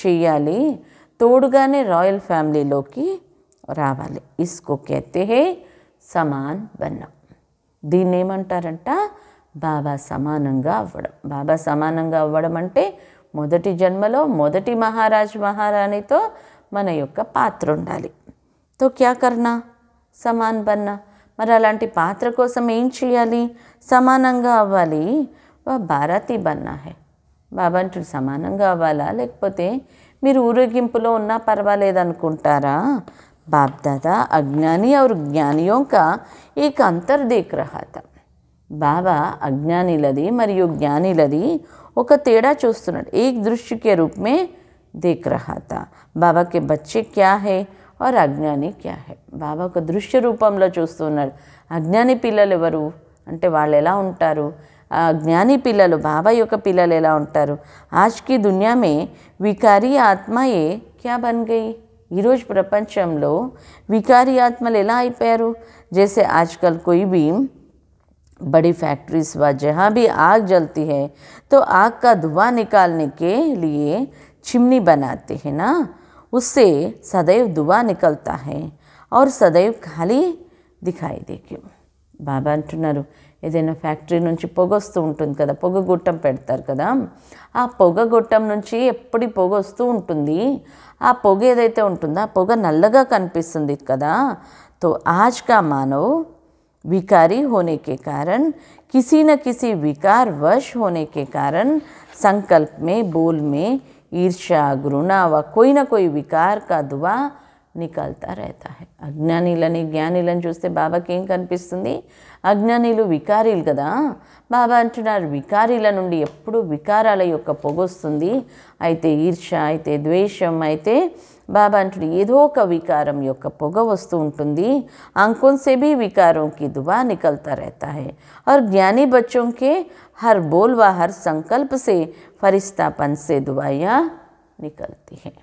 చేయాలి తోడుగానే రాయల్ ఫ్యామిలీలోకి రావాలి ఇస్కో కేతే హే సమాన్ బన్నం దీన్ని ఏమంటారంట బాబా సమానంగా అవ్వడం బాబా సమానంగా అవ్వడం అంటే మొదటి జన్మలో మొదటి మహారాజ్ మహారాణితో మన యొక్క పాత్ర ఉండాలి తో క్యా కర్నా సమాన్ బన్నా మర అలాంటి పాత్ర కోసం ఏం చేయాలి సమానంగా అవ్వాలి బ Bharati बनना है बाबांचु समानंगा वाला లేకపోతే మీరు ఉరిగింపలో ఉన్నా పర్వాలేదు అనుకుంటారా బాబ్दादा అజ్ఞాని aur జ్ఞానియోంక ఏక అంతర్దీఖ రహత బాబా అజ్ఞానిలది మరియు జ్ఞానిలది ఒక తేడా చూస్తున్నారు ఏక దృశ్య కే రూపమే dekh raha tha बाबा के बच्चे क्या है और अज्ञानी क्या है बाबा को दृश्य रूपमला చూస్తూ ఉన్నారు అజ్ఞాని పిల్లలు ఎవరు అంటే వాళ్ళ ఎలా ఉంటారు జ్ఞాని పిల్లలు బాబా యొక్క పిల్లలు ఎలా ఉంటారు આજની દુનિયા મે વિકારી આત્માએ શું બની ગઈ વિરોજ પરપંચમ લો વિકારી આત્માલેલા આઈ પેરો جیسے આજકલ કોઈ ભી બડે ફેક્ટરીસ વાજે હા ભી આગ જલતી હે તો આગ કા ધુવા નિકાલને કે લિયે ચીમની બનાતે હે ના उससे सदैव दुआ निकलता है और सदैव ఖాళీ దిఖాయి దేకు బాబా అంటున్నారు ఏదైనా ఫ్యాక్టరీ నుంచి పొగ వస్తూ ఉంటుంది కదా పొగ గొట్టం పెడతారు కదా ఆ పొగ గొట్టం నుంచి ఎప్పుడు పొగ వస్తూ ఉంటుంది ఆ పొగ ఏదైతే ఉంటుందో ఆ పొగ నల్లగా కనిపిస్తుంది కదా తో ఆజ్ కా మానవ్ विकारी होने के कारण किसी न किसी विकारवश होने के कारण संकल्प में बोल में ईर्षा घृणा वा कोई ना कोई विकार का दुआ నికల్తా रहता है అజ్ఞానిలని జ్ఞానిలని చూస్తే బాబాకి ఏం కనిపిస్తుంది అజ్ఞానిలు వికారీలు కదా బాబా అంటున్నారు వికారీల నుండి ఎప్పుడు వికారాల యొక్క పొగొస్తుంది అయితే ఈర్ష అయితే ద్వేషం అయితే బాబా అంటుడు ఏదో ఒక వికారం యొక్క పొగ వస్తూ ఉంటుంది అంకున్ से भी विकारों की दुआ निकलता रहता है और ज्ञानी बच्चों के हर बोल व हर संकल्प से फरिश्तापन से दुआया निकलती हैं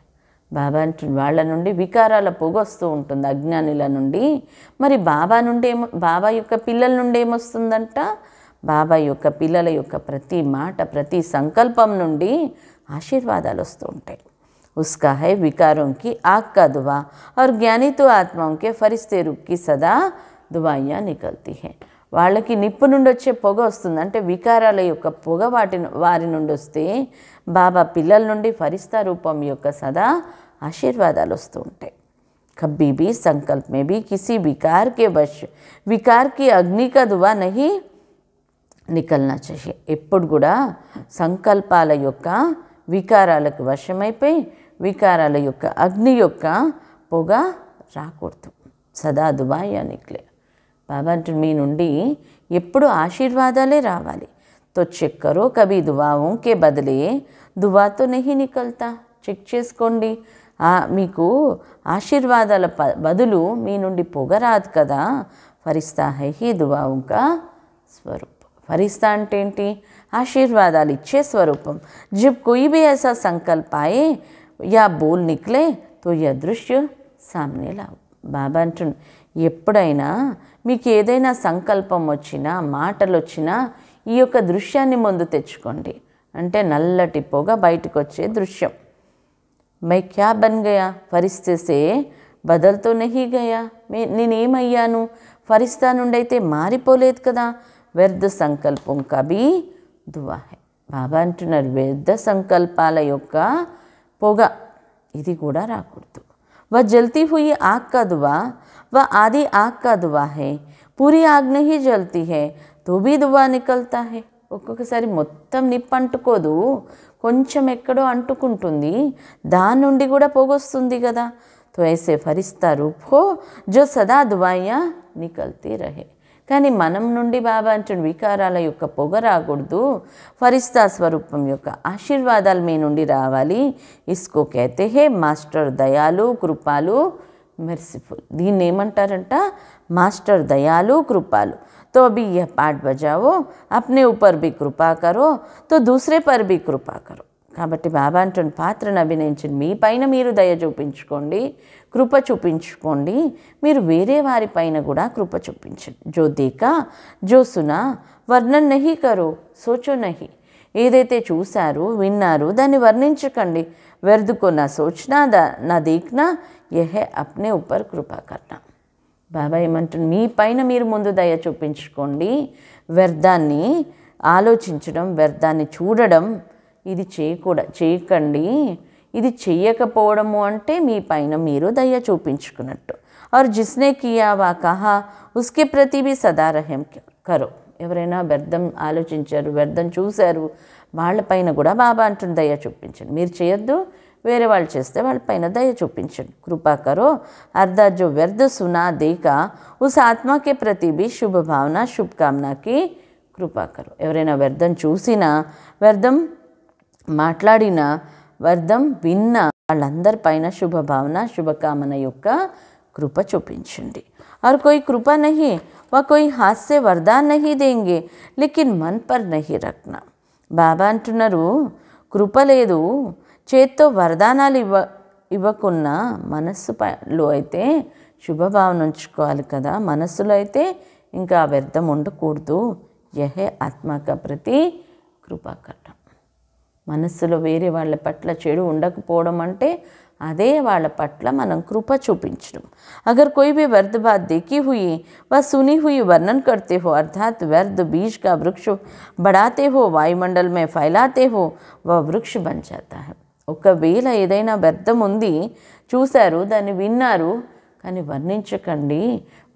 బాబా వాళ్ళ నుండి వికారాల పొగొస్తూ ఉంటుంది అజ్ఞానుల నుండి మరి బాబా నుండి ఏమో బాబా యొక్క పిల్లల నుండి ఏమొస్తుందంట బాబా యొక్క పిల్లల యొక్క ప్రతి మాట ప్రతి సంకల్పం నుండి ఆశీర్వాదాలు వస్తూ ఉంటాయి ఉస్కా హై వికారంకి ఆక్కా आग का दुआ और ज्ञानी సదా आत्माओं के వాళ్ళకి నిప్పు నుండి వచ్చే పొగ వస్తుంది అంటే వికారాల యొక్క పొగ వాటి వారి నుండి వస్తే బాబా పిల్లల నుండి ఫరిస్తా రూపం యొక్క సదా ఆశీర్వాదాలు వస్తూ ఉంటాయి కబ్బీ బీ संकल्प में भी किसी विकार के वश అగ్ని కదువా నహి నికల్నా చేసి ఎప్పుడు కూడా సంకల్పాల యొక్క వికారాలకు వశమైపోయి వికారాల యొక్క అగ్ని యొక్క పొగ రాకూడదు సదా దుబాయ్ నిక్లే బాబా మీ నుండి ఎప్పుడు ఆశీర్వాదాలే రావాలి తో చెక్కరో కవి కభీ కే బదిలే దువాతో నెహి నికల్తా చెక్ చేసుకోండి మీకు ఆశీర్వాదాల బదులు మీ నుండి పొగ రాదు కదా ఫరిస్తా హైహి దువావుంకా స్వరూప్ ఫరిస్తా అంటే ఏంటి ఆశీర్వాదాలు ఇచ్చే స్వరూపం జబ్ కొయి బి ఐసా యా బోల్ నిక్లే తో యదృశ్య సామ్నే లావు బాబా అంటుండు ఎప్పుడైనా మీకు ఏదైనా సంకల్పం వచ్చినా మాటలు వచ్చినా ఈ యొక్క దృశ్యాన్ని ముందు తెచ్చుకోండి అంటే నల్లటి పొగ బయటకు వచ్చే దృశ్యం మై క్యా బన్ గయా ఫరిస్తేసే బదల్తో నహి గయా మే నేనేమయ్యాను ఫరిస్తా నుండి అయితే మారిపోలేదు కదా వ్యర్థ సంకల్పం కవి దువాహే బాబా అంటున్నారు వ్యర్థ సంకల్పాల యొక్క పొగ ఇది కూడా రాకూడదు వా జల్తీ హుయి ఆక్కదువా वह आदि आग का धुआं है पूरी आग नहीं जलती है तो भी దువా నికల్తా है ఒక్కొక్కసారి మొత్తం నిప్పు అంటుకోదు కొంచెం ఎక్కడో అంటుకుంటుంది దాని నుండి కూడా పోగొస్తుంది కదా తో ఐసే ఫరిస్తా రూపో జో సదా దువాయ్యా నికల్తీ రహే కానీ మనం నుండి బాబా అంటున్న వికారాల యొక్క పొగ రాకూడదు ఫరిస్తా స్వరూపం యొక్క ఆశీర్వాదాలు మీ నుండి రావాలి ఇస్కో హే మాస్టర్ దయాలు కృపాలు మెర్సిఫుల్ దీన్ని ఏమంటారంట మాస్టర్ దయాలు కృపాలు తో अभी यह పాట్ బజావో అప్నే ఉపర్ బి कृपा करो तो दूसरे पर भी కాబట్టి బాబా అంటున్న పాత్రను అభినయించిన మీ పైన మీరు దయ చూపించుకోండి కృప చూపించుకోండి మీరు వేరే వారి పైన కూడా కృప చూపించండి జో దేకా జో సునా వర్ణన్ నహి కరో సోచో నహి ఏదైతే చూశారు విన్నారు దాన్ని వర్ణించకండి వెర్దుకో నా సోచనా దా నా దీక్నా యహ అప్నే ఉపర్ కృపా కర్ణ బాబా ఏమంటుంది మీ పైన మీరు ముందు దయ చూపించుకోండి వ్యర్థాన్ని ఆలోచించడం వ్యర్థాన్ని చూడడం ఇది చేయకూడ చేయకండి ఇది చేయకపోవడము అంటే మీ పైన మీరు దయ చూపించుకున్నట్టు ఆరు జిస్నే కియా వా कहा उसके ప్రతి भी सदा ఎవరైనా వ్యర్థం ఆలోచించారు వ్యర్థం చూశారు వాళ్ళపైన కూడా బాబా అంటుంది దయ చూపించండి మీరు చేయొద్దు వేరే వాళ్ళు చేస్తే వాళ్ళపైన దయ చూపించండి కృపాకరో కరో అర్ధా జో వ్యర్థ సునా దేకా ఉస్ ఆత్మకే బి శుభభావన శుభకామనకి కృపా కరో ఎవరైనా వ్యర్థం చూసినా వ్యర్థం మాట్లాడినా వ్యర్థం విన్నా పైన శుభభావన శుభకామన యొక్క కృప చూపించండి ఆర్ కొయి కృప నహి व कोई हाथ से वरदान नहीं देंगे लेकिन मन पर బాబా అంటున్నారు కృప లేదు చేత్తో వరదానాలు ఇవ్వ ఇవ్వకున్నా మనస్సులో అయితే శుభభావన ఉంచుకోవాలి కదా మనస్సులో అయితే ఇంకా వ్యర్థం ఉండకూడదు యహే ఆత్మక ప్రతి కృపాకట మనస్సులో వేరే వాళ్ళ పట్ల చెడు ఉండకపోవడం అంటే అదే వాళ్ళ పట్ల మనం కృప చూపించడం అగర్ कोई వ్యర్థ व्यर्थ बात देखी हुई व सुनी हुई वर्णन करते हो अर्थात व्यर्थ बीज का वृक्ष बढ़ाते हो वायुमंडल में फैलाते हो वह ఒకవేళ ఏదైనా వ్యర్థం ఉంది చూశారు దాన్ని విన్నారు కానీ వర్ణించకండి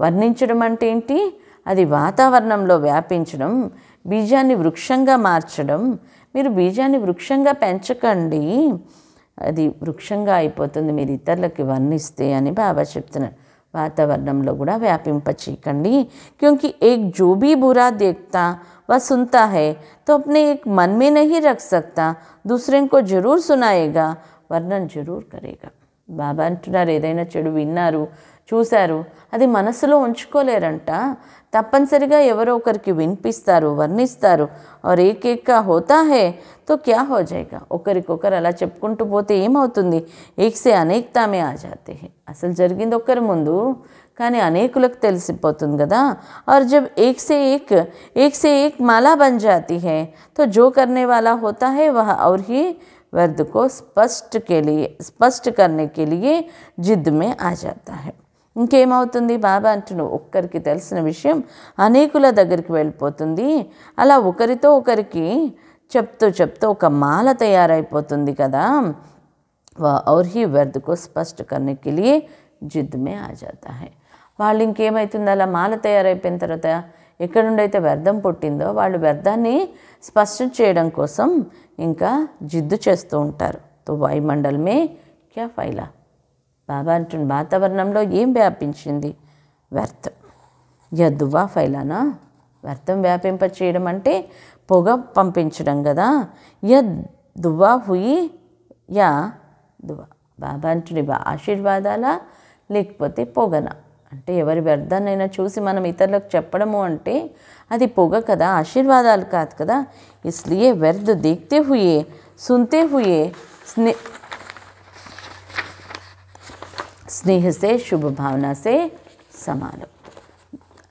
వర్ణించడం అంటే ఏంటి అది వాతావరణంలో వ్యాపించడం బీజాన్ని వృక్షంగా మార్చడం మీరు బీజాన్ని వృక్షంగా పెంచకండి అది వృక్షంగా అయిపోతుంది మీరు ఇతరులకి వర్ణిస్తే అని బాబా చెప్తున్నారు వాతావరణంలో కూడా వ్యాపింపచేయకండి క్యూంకి ఏక్ జోబీ బురా దేక్తా वह सुनता है तो अपने एक मन में नहीं रख सकता दूसरे को जरूर सुनाएगा వర్ణన జరూర్ కరేగా బాబా అంటున్నారు ఏదైనా చెడు విన్నారు చూశారు అది మనసులో ఉంచుకోలేరంట తప్పనిసరిగా ఎవరో ఒకరికి వినిపిస్తారు వర్ణిస్తారు और एक एक का होता है तो ఒకరికొకరు అలా చెప్పుకుంటూ పోతే ఏమవుతుంది ఏక్సే సే అనేకతా ఆ జాతే అసలు జరిగింది ఒక్కరి ముందు का अनेकसीपत कदा और जब एक से एक एक से एक माला बन जाती है तो जो करने वाला होता है वह और ही वर्द को स्पष्ट के लिए स्पष्ट करने के लिए जिद में आ जाता है इंकेमी बाबा अंतर की तल विषय अनेक दिल्ली अलाकरी तो चुत चुप्त और माल तैयार कदा वह और ही वर्द को स्पष्ट करने के लिए जिद में आ जाता है వాళ్ళు ఇంకేమవుతుంది అలా మాల తయారైపోయిన తర్వాత ఎక్కడుండైతే వ్యర్థం పుట్టిందో వాళ్ళు వ్యర్థాన్ని స్పష్టం చేయడం కోసం ఇంకా జిద్దు చేస్తూ ఉంటారు తో వాయుమండలమే క్యా ఫైలా బాబా అంటున్న వాతావరణంలో ఏం వ్యాపించింది వ్యర్థం యద్దువా ఫైలానా వ్యర్థం వ్యాపింప చేయడం అంటే పొగ పంపించడం కదా యద్ హుయి యా దువా బాబా అంటుని ఆశీర్వాదాలా లేకపోతే పొగనా అంటే ఎవరి వ్యర్థాన్నైనా చూసి మనం ఇతరులకు చెప్పడము అంటే అది పొగ కదా ఆశీర్వాదాలు కాదు కదా ఇస్లియే వ్యర్థ దీక్తే హుయే సున్తే హుయే స్నే స్నేహసే శుభభావనసే సమానం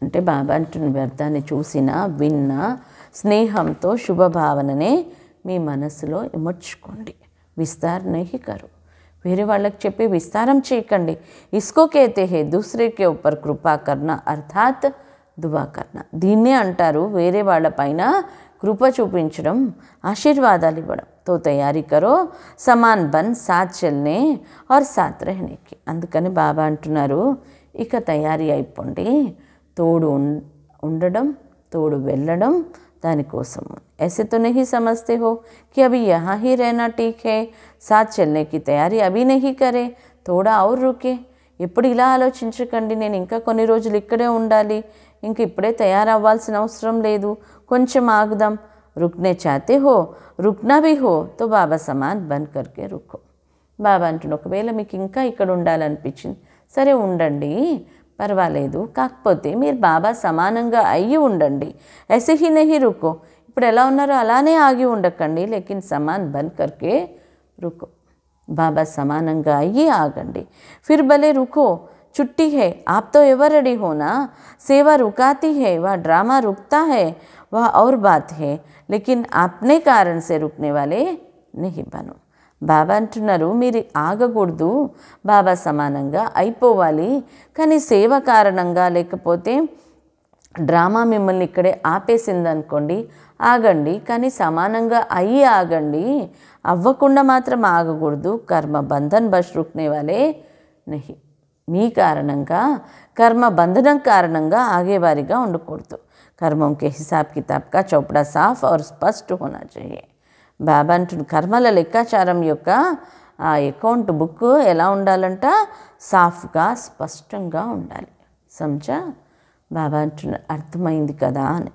అంటే బాబా అంటున్న వ్యర్థాన్ని చూసినా విన్న స్నేహంతో శుభభావననే మీ మనసులో ఇమర్చుకోండి విస్తారణకి కరువు వేరే వాళ్ళకి చెప్పి విస్తారం చేయకండి ఇస్కో హే దూసరేకే ఒప్పర్ కృపాకర్ణ అర్థాత్ దువా దీన్నే అంటారు వేరే వాళ్ళపైన కృప చూపించడం ఆశీర్వాదాలు ఇవ్వడం తో తయారీ కరో సమాన్ బన్ సాత్ చెల్నే ఆర్ సాత్ రహనేకి అందుకని బాబా అంటున్నారు ఇక తయారీ అయిపోండి తోడు ఉండడం తోడు వెళ్ళడం దాని కోసం ऐसे तो नहीं समझते हो कि अभी यहां ही रहना ठीक है साचेन ने की तैयारी अभी नहीं करें थोड़ा और रुकें इ쁘డిలా ఆలోచించుకండి నేను ఇంకా కొన్ని రోజులు ఇక్కడే ఉండాలి ఇంకా ఇ쁘డే తయారవ్వాల్సిన అవసరం లేదు కొంచెం ఆగుదాం ఋగ్నే చాతే హో ఋక్నా బి హో తో బాబా సమాన్ బంద కర్కే रुको బాబా అంటునక వేల మీకు ఇంకా ఇక్కడ ఉండాలని అనిపిస్తుంది సరే ఉండండి पर्वे काकोर बाबा सामन अंडी ऐसे ही नहीं रुको इपड़ेला अला आगे उड़कें लेकिन समान बंद करके रुको बाबा सामन अगं फिर भले रुको छुट्टी है आप तो एवर रेडी हो ना सेवा रुकाती है वह ड्रामा रुकता है वह और बात है लेकिन अपने कारण से रुकने वाले नहीं बनो బాబా అంటున్నారు మీరు ఆగకూడదు బాబా సమానంగా అయిపోవాలి కానీ సేవ కారణంగా లేకపోతే డ్రామా మిమ్మల్ని ఇక్కడే ఆపేసిందనుకోండి ఆగండి కానీ సమానంగా అయ్యి ఆగండి అవ్వకుండా మాత్రం ఆగకూడదు కర్మ బంధన్ బస్ రుక్నే నహి మీ కారణంగా కర్మ బంధనం కారణంగా ఆగేవారిగా ఉండకూడదు కర్మం కే హిసాబ్ కితాబ్ కా చౌపడా సాఫ్ ఆర్ స్పష్ట్ హోనా చాహియే బాబాంటుడు కర్మల లెక్కాచారం యొక్క ఆ అకౌంట్ బుక్ ఎలా ఉండాలంట సాఫ్గా స్పష్టంగా ఉండాలి సంచా బాబా అంటున్నారు అర్థమైంది కదా అని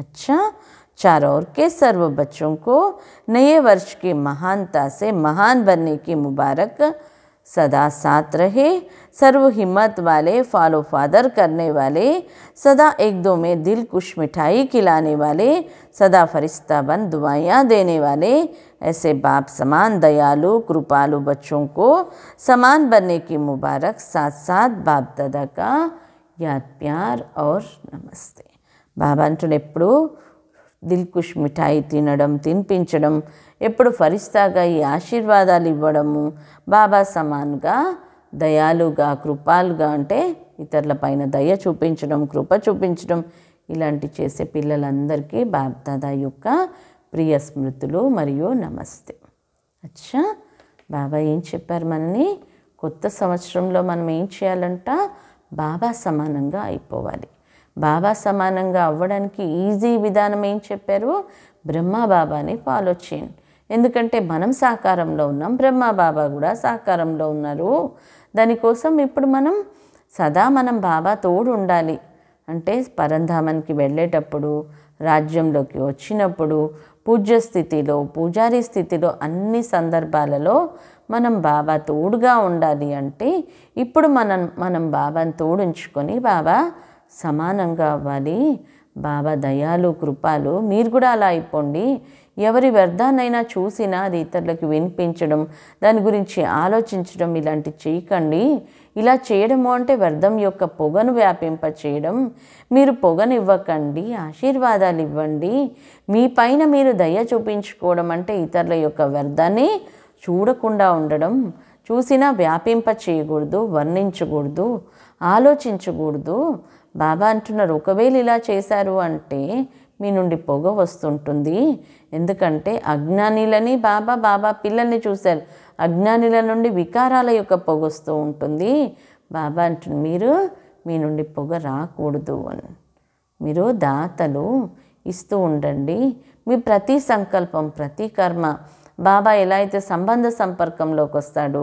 అచ్చా చార్ ఓర్కే సర్వ सर्व నయే వర్షకి మహాన్ తాసే మహాన్ महानता ముబారక్ सदा साथ रहे सर्व हिम्मत वाले फॉलो फादर करने वाले सदा एक दो में दिल कुश मिठाई खिलाने वाले सदा फरिश्ता बंद दुआइयाँ देने वाले ऐसे बाप समान दयालु कृपालु बच्चों को समान बनने की मुबारक साथ साथ बाप दादा का याद प्यार और नमस्ते నమస్తే दिल అంటున్నప్పుడు मिठाई మిఠాయి तीन पिंचडम ఎప్పుడు ఫరిస్తాగా ఈ ఆశీర్వాదాలు ఇవ్వడము బాబా సమాన్గా దయాలుగా కృపాలుగా అంటే ఇతరులపైన దయ చూపించడం కృప చూపించడం ఇలాంటి చేసే పిల్లలందరికీ బాబ్దాదా యొక్క ప్రియ స్మృతులు మరియు నమస్తే అచ్చా బాబా ఏం చెప్పారు మనని కొత్త సంవత్సరంలో మనం ఏం చేయాలంట బాబా సమానంగా అయిపోవాలి బాబా సమానంగా అవ్వడానికి ఈజీ విధానం ఏం చెప్పారు బ్రహ్మ బాబాని ఫాలో చేయండి ఎందుకంటే మనం సాకారంలో ఉన్నాం బ్రహ్మబాబా బాబా కూడా సాకారంలో ఉన్నారు దానికోసం ఇప్పుడు మనం సదా మనం బాబా తోడు ఉండాలి అంటే పరంధామన్కి వెళ్ళేటప్పుడు రాజ్యంలోకి వచ్చినప్పుడు పూజ్య స్థితిలో పూజారి స్థితిలో అన్ని సందర్భాలలో మనం బాబా తోడుగా ఉండాలి అంటే ఇప్పుడు మనం మనం బాబాను తోడుంచుకొని బాబా సమానంగా అవ్వాలి బాబా దయాలు కృపాలు మీరు కూడా అలా అయిపోండి ఎవరి వ్యర్థాన్నైనా చూసినా అది ఇతరులకు వినిపించడం దాని గురించి ఆలోచించడం ఇలాంటి చేయకండి ఇలా చేయడము అంటే వ్యర్థం యొక్క పొగను వ్యాపింప చేయడం మీరు పొగనివ్వకండి ఆశీర్వాదాలు ఇవ్వండి మీ పైన మీరు దయ చూపించుకోవడం అంటే ఇతరుల యొక్క వ్యర్థాన్ని చూడకుండా ఉండడం చూసినా వ్యాపింప చేయకూడదు వర్ణించకూడదు ఆలోచించకూడదు బాబా అంటున్నారు ఒకవేళ ఇలా చేశారు అంటే మీ నుండి పొగ వస్తుంటుంది ఎందుకంటే అజ్ఞానిలని బాబా బాబా పిల్లల్ని చూశారు అజ్ఞానుల నుండి వికారాల యొక్క పొగొస్తూ ఉంటుంది బాబా అంటుంది మీరు మీ నుండి పొగ రాకూడదు అని మీరు దాతలు ఇస్తూ ఉండండి మీ ప్రతి సంకల్పం ప్రతి కర్మ బాబా ఎలా అయితే సంబంధ సంపర్కంలోకి వస్తాడు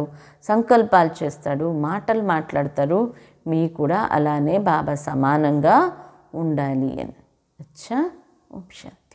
సంకల్పాలు చేస్తాడు మాటలు మాట్లాడతారు మీ కూడా అలానే బాబా సమానంగా ఉండాలి అని అచ్చా ఓం